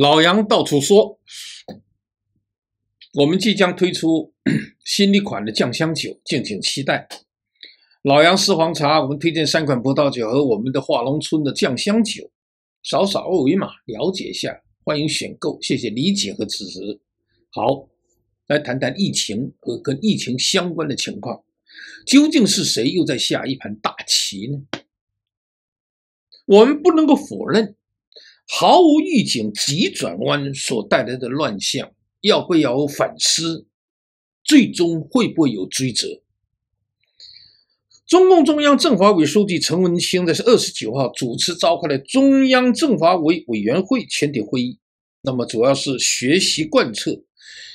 老杨到处说，我们即将推出 新一款的酱香酒，敬请期待。老杨私房茶，我们推荐三款葡萄酒和我们的化龙村的酱香酒，扫扫二维码了解一下，欢迎选购，谢谢理解和支持。好，来谈谈疫情和跟疫情相关的情况，究竟是谁又在下一盘大棋呢？我们不能够否认。毫无预警急转弯所带来的乱象，要不要反思？最终会不会有追责？中共中央政法委书记陈文清呢？是二十九号主持召开了中央政法委委员会全体会议，那么主要是学习贯彻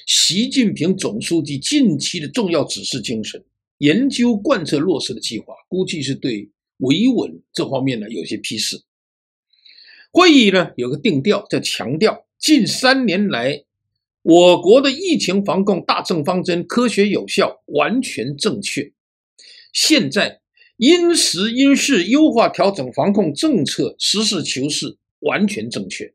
习近平总书记近期的重要指示精神，研究贯彻落实的计划，估计是对维稳这方面呢有些批示。会议呢有个定调，在强调近三年来我国的疫情防控大政方针科学有效，完全正确。现在因时因势优化调整防控政策，实事求是，完全正确。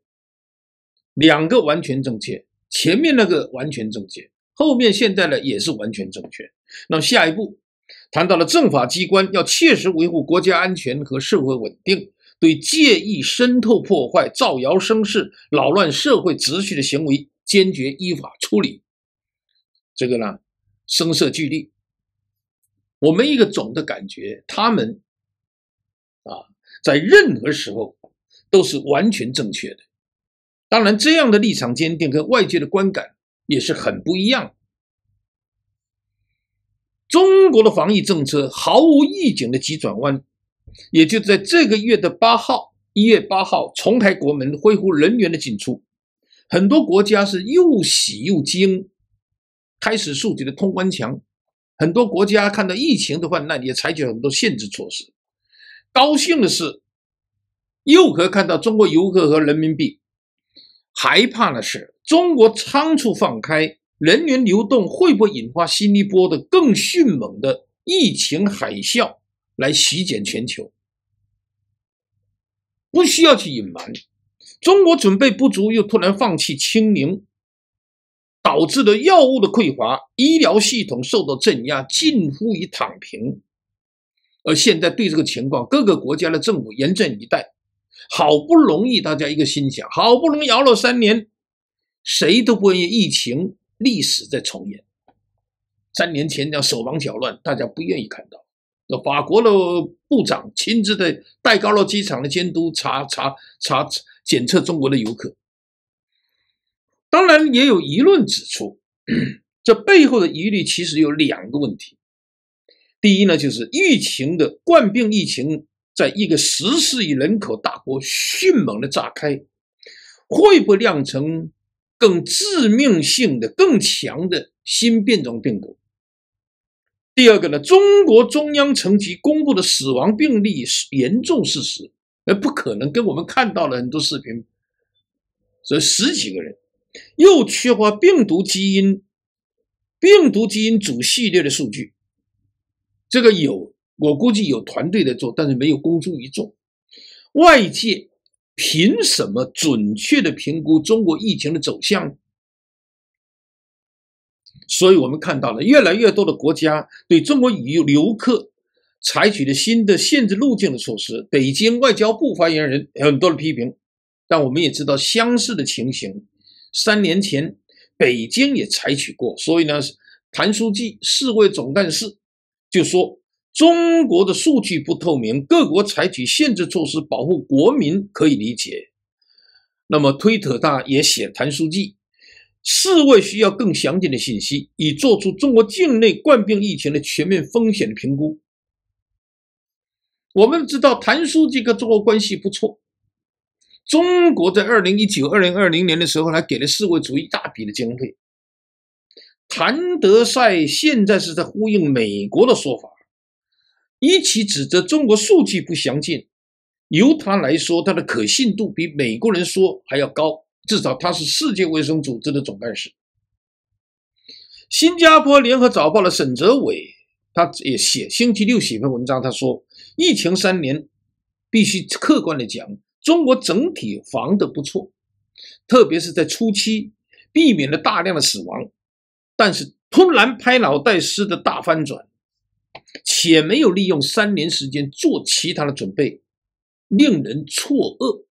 两个完全正确，前面那个完全正确，后面现在呢也是完全正确。那么下一步谈到了政法机关要切实维护国家安全和社会稳定。对借意渗透、破坏、造谣生事、扰乱社会秩序的行为，坚决依法处理。这个呢，声色俱厉。我们一个总的感觉，他们啊，在任何时候都是完全正确的。当然，这样的立场坚定，跟外界的观感也是很不一样。中国的防疫政策毫无预警的急转弯。也就在这个月的八号，一月八号，重开国门，恢复人员的进出，很多国家是又喜又惊，开始竖起了通关墙，很多国家看到疫情的话，那也采取很多限制措施。高兴的是，又可以看到中国游客和人民币；害怕的是，中国仓促放开人员流动，会不会引发新一波的更迅猛的疫情海啸来席卷全球？不需要去隐瞒，中国准备不足又突然放弃清零，导致了药物的匮乏，医疗系统受到镇压，近乎于躺平。而现在对这个情况，各个国家的政府严阵以待。好不容易大家一个心想，好不容易熬了三年，谁都不愿意疫情历史再重演。三年前这手忙脚乱，大家不愿意看到。那法国的部长亲自的戴高乐机场的监督查查查检测中国的游客，当然也有舆论指出，这背后的疑虑其实有两个问题。第一呢，就是疫情的冠病疫情在一个十四亿人口大国迅猛的炸开，会不会酿成更致命性的更强的新变种病毒？第二个呢，中国中央层级公布的死亡病例是严重事实，而不可能跟我们看到了很多视频，这十几个人又缺乏病毒基因、病毒基因组系列的数据，这个有我估计有团队在做，但是没有公诸于众，外界凭什么准确的评估中国疫情的走向？所以，我们看到了越来越多的国家对中国旅游客采取了新的限制入境的措施。北京外交部发言人很多的批评，但我们也知道相似的情形，三年前北京也采取过。所以呢，谭书记、市委总干事就说：“中国的数据不透明，各国采取限制措施保护国民可以理解。”那么，推特大也写谭书记。世卫需要更详尽的信息，以做出中国境内冠病疫情的全面风险的评估。我们知道谭书记跟中国关系不错，中国在二零一九、二零二零年的时候还给了世卫组一大笔的经费。谭德赛现在是在呼应美国的说法，一起指责中国数据不详尽，由他来说，他的可信度比美国人说还要高。至少他是世界卫生组织的总干事。新加坡联合早报的沈泽伟，他也写星期六写篇文章，他说：疫情三年，必须客观的讲，中国整体防的不错，特别是在初期避免了大量的死亡。但是突然拍脑袋式的大翻转，且没有利用三年时间做其他的准备，令人错愕。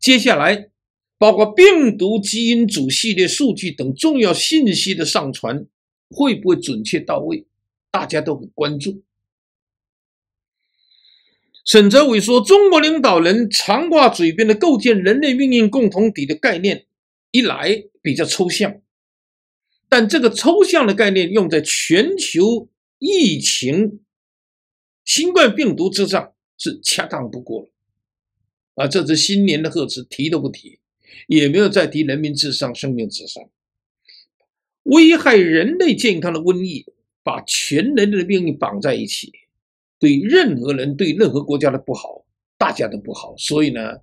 接下来，包括病毒基因组系列数据等重要信息的上传，会不会准确到位？大家都很关注。沈泽伟说：“中国领导人常挂嘴边的‘构建人类命运共同体’的概念，一来比较抽象，但这个抽象的概念用在全球疫情、新冠病毒之上，是恰当不过了。”啊，这只新年的贺词，提都不提，也没有再提人民至上、生命至上。危害人类健康的瘟疫，把全人类的命运绑在一起，对任何人、对任何国家的不好，大家都不好。所以呢，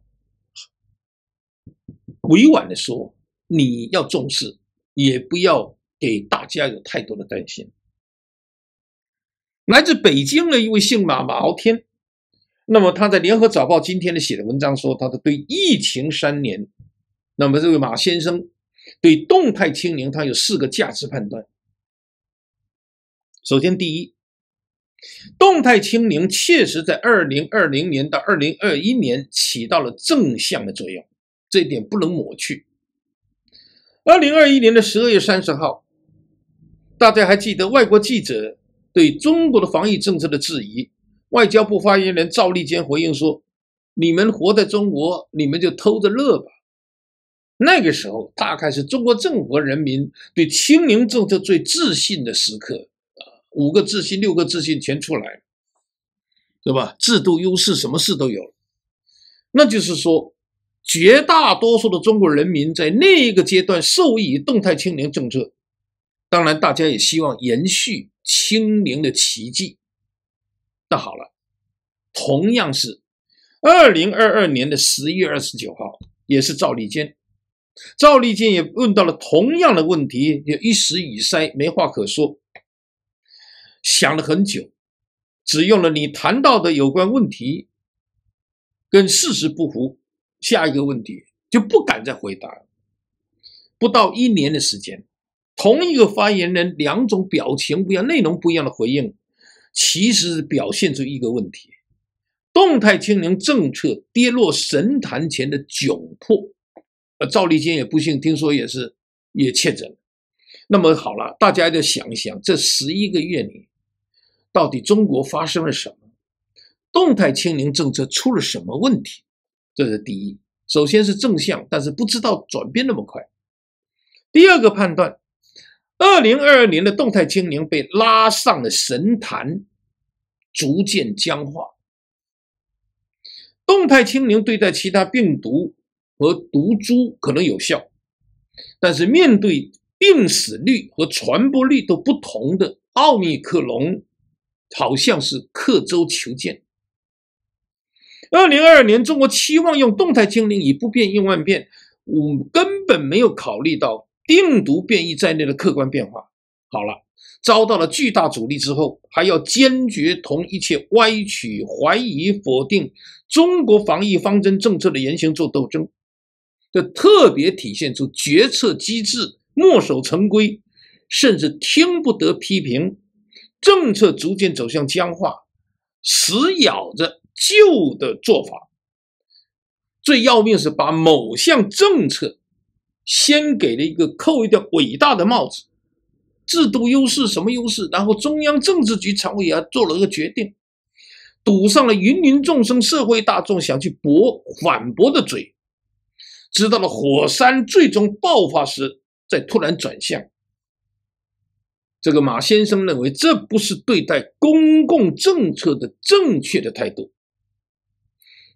委婉的说，你要重视，也不要给大家有太多的担心。来自北京的一位姓马马傲天。那么他在《联合早报》今天的写的文章说，他是对疫情三年。那么这位马先生对动态清零，他有四个价值判断。首先，第一，动态清零确实在二零二零年到二零二一年起到了正向的作用，这一点不能抹去。二零二一年的十二月三十号，大家还记得外国记者对中国的防疫政策的质疑。外交部发言人赵立坚回应说：“你们活在中国，你们就偷着乐吧。”那个时候，大概是中国政府和人民对清零政策最自信的时刻啊，五个自信、六个自信全出来，了，对吧？制度优势，什么事都有。那就是说，绝大多数的中国人民在那一个阶段受益于动态清零政策。当然，大家也希望延续清零的奇迹。那好了，同样是二零二二年的十月二十九号，也是赵立坚，赵立坚也问到了同样的问题，也一时语塞，没话可说，想了很久，只用了你谈到的有关问题跟事实不符，下一个问题就不敢再回答。不到一年的时间，同一个发言人两种表情不一样，内容不一样的回应。其实表现出一个问题：动态清零政策跌落神坛前的窘迫。呃，赵立坚也不幸听说也是也确诊。那么好了，大家就想一想，这十一个月里到底中国发生了什么？动态清零政策出了什么问题？这是第一，首先是正向，但是不知道转变那么快。第二个判断。二零二二年的动态清零被拉上了神坛，逐渐僵化。动态清零对待其他病毒和毒株可能有效，但是面对病死率和传播率都不同的奥密克戎，好像是刻舟求剑。二零二二年，中国期望用动态清零以不变应万变，我根本没有考虑到。病毒变异在内的客观变化，好了，遭到了巨大阻力之后，还要坚决同一切歪曲、怀疑、否定中国防疫方针政策的言行作斗争，这特别体现出决策机制墨守成规，甚至听不得批评，政策逐渐走向僵化，死咬着旧的做法。最要命是把某项政策。先给了一个扣一个伟大的帽子，制度优势什么优势？然后中央政治局常委也做了一个决定，堵上了芸芸众生、社会大众想去驳反驳的嘴，直到了火山最终爆发时再突然转向。这个马先生认为，这不是对待公共政策的正确的态度。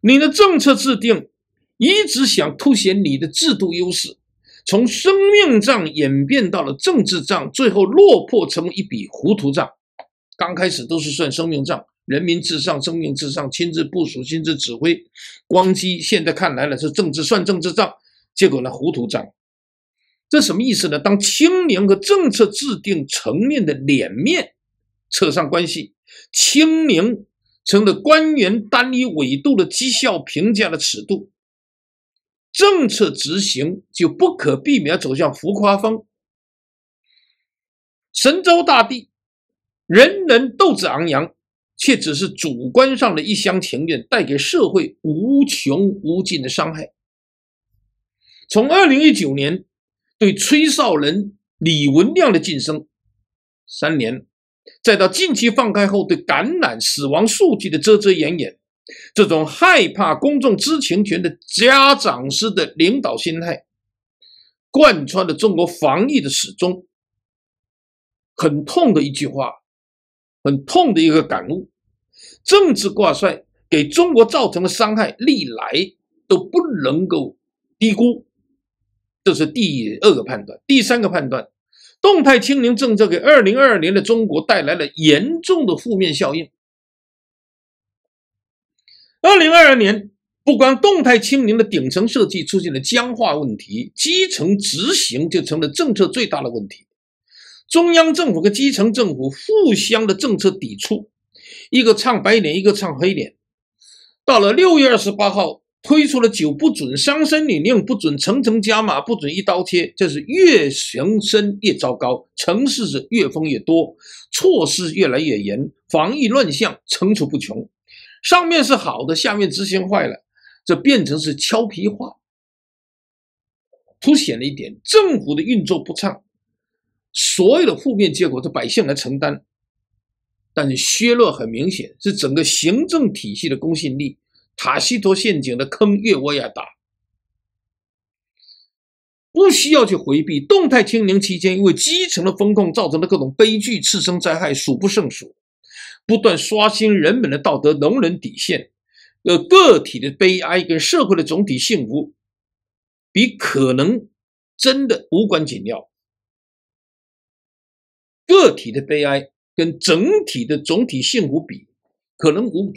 你的政策制定一直想凸显你的制度优势。从生命账演变到了政治账，最后落魄成一笔糊涂账。刚开始都是算生命账，人民至上，生命至上，亲自部署，亲自指挥。光机现在看来了是政治算政治账，结果呢糊涂账。这什么意思呢？当清明和政策制定层面的脸面扯上关系，清明成了官员单一维度的绩效评价的尺度。政策执行就不可避免走向浮夸风。神州大地，人人斗志昂扬，却只是主观上的一厢情愿，带给社会无穷无尽的伤害。从二零一九年对崔少仁、李文亮的晋升，三年，再到近期放开后对感染死亡数据的遮遮掩掩。这种害怕公众知情权的家长式的领导心态，贯穿了中国防疫的始终。很痛的一句话，很痛的一个感悟：政治挂帅给中国造成的伤害，历来都不能够低估。这是第二个判断。第三个判断：动态清零政策给2022年的中国带来了严重的负面效应。二零二二年，不光动态清零的顶层设计出现了僵化问题，基层执行就成了政策最大的问题。中央政府和基层政府互相的政策抵触，一个唱白脸，一个唱黑脸。到了六月二十八号，推出了“九不准”“三三零念不准”“层层加码不准”“一刀切”，这是越行深越糟糕，城市是越封越多，措施越来越严，防疫乱象层出不穷。上面是好的，下面执行坏了，这变成是敲皮话，凸显了一点政府的运作不畅，所有的负面结果是百姓来承担，但是削弱很明显，是整个行政体系的公信力，塔西佗陷阱的坑越挖越大，不需要去回避。动态清零期间，因为基层的风控造成的各种悲剧、次生灾害，数不胜数。不断刷新人们的道德容忍底线，呃，个体的悲哀跟社会的总体幸福比，可能真的无关紧要。个体的悲哀跟整体的总体幸福比，可能无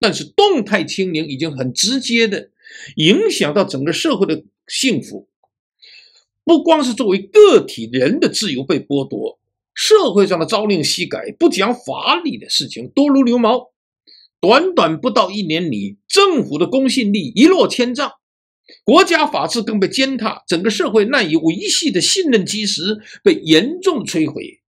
但是，动态清零已经很直接的影响到整个社会的幸福，不光是作为个体人的自由被剥夺。社会上的朝令夕改、不讲法理的事情多如牛毛。短短不到一年里，政府的公信力一落千丈，国家法治更被践踏，整个社会赖以维系的信任基石被严重摧毁，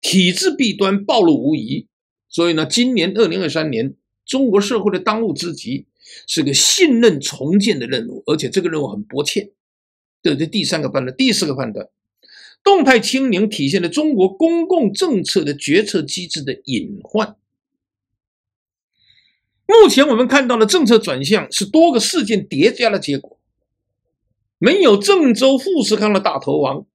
体制弊端暴露无遗。所以呢，今年二零二三年，中国社会的当务之急是个信任重建的任务，而且这个任务很迫切。这是第三个判断，第四个判断。动态清零体现了中国公共政策的决策机制的隐患。目前我们看到的政策转向是多个事件叠加的结果，没有郑州富士康的大逃亡，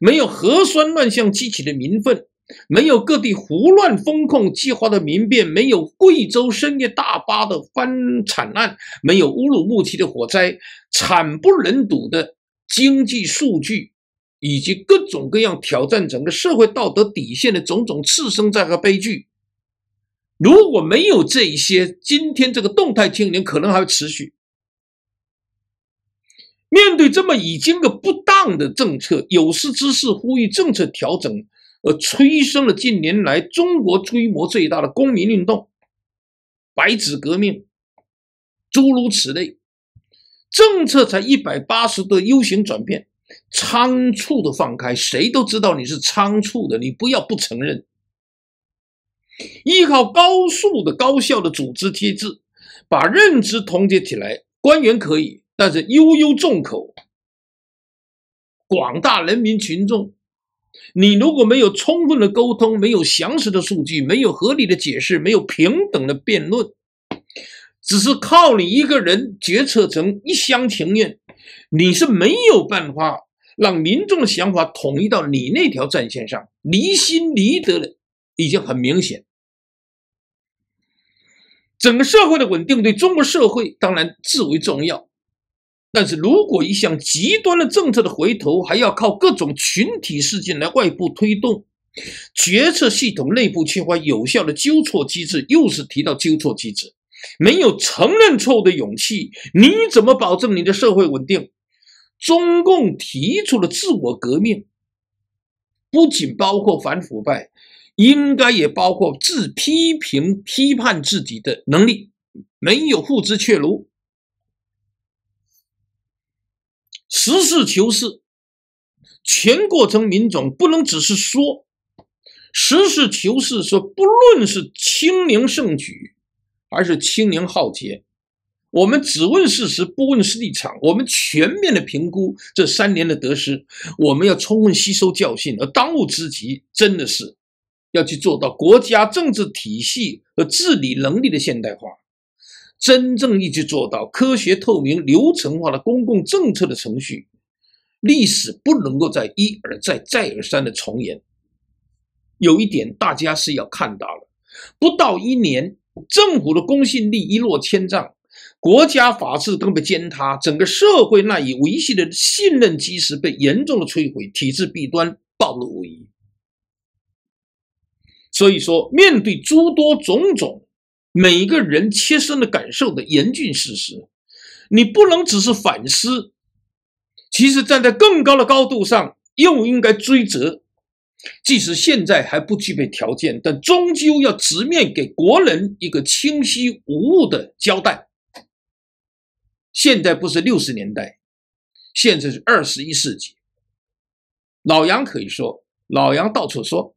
没有核酸乱象激起的民愤，没有各地胡乱风控计划的民变，没有贵州深夜大巴的翻产案，没有乌鲁木齐的火灾，惨不忍睹的经济数据。以及各种各样挑战整个社会道德底线的种种次生灾害悲剧，如果没有这一些，今天这个动态清零可能还会持续。面对这么已经个不当的政策，有识之士呼吁政策调整，而催生了近年来中国规模最大的公民运动——“白纸革命”，诸如此类。政策才一百八十度 U 型转变。仓促的放开，谁都知道你是仓促的，你不要不承认。依靠高速的高效的组织机制，把认知同结起来，官员可以，但是悠悠众口，广大人民群众，你如果没有充分的沟通，没有详实的数据，没有合理的解释，没有平等的辩论，只是靠你一个人决策成一厢情愿。你是没有办法让民众的想法统一到你那条战线上，离心离德的已经很明显。整个社会的稳定对中国社会当然至为重要，但是如果一项极端的政策的回头还要靠各种群体事件来外部推动，决策系统内部缺乏有效的纠错机制，又是提到纠错机制。没有承认错误的勇气，你怎么保证你的社会稳定？中共提出了自我革命，不仅包括反腐败，应该也包括自批评、批判自己的能力。没有付之却如，实事求是，全过程民主不能只是说实事求是，说不论是清明圣举。而是青年浩劫。我们只问事实，不问是立场。我们全面的评估这三年的得失，我们要充分吸收教训。而当务之急，真的是要去做到国家政治体系和治理能力的现代化，真正一直做到科学、透明、流程化的公共政策的程序。历史不能够再一而再、再而三的重演。有一点大家是要看到了，不到一年。政府的公信力一落千丈，国家法治更被践踏，整个社会赖以维系的信任基石被严重的摧毁，体制弊端暴露无遗。所以说，面对诸多种种每个人切身的感受的严峻事实，你不能只是反思，其实站在更高的高度上，又应该追责。即使现在还不具备条件，但终究要直面给国人一个清晰无误的交代。现在不是六十年代，现在是二十一世纪。老杨可以说，老杨到处说。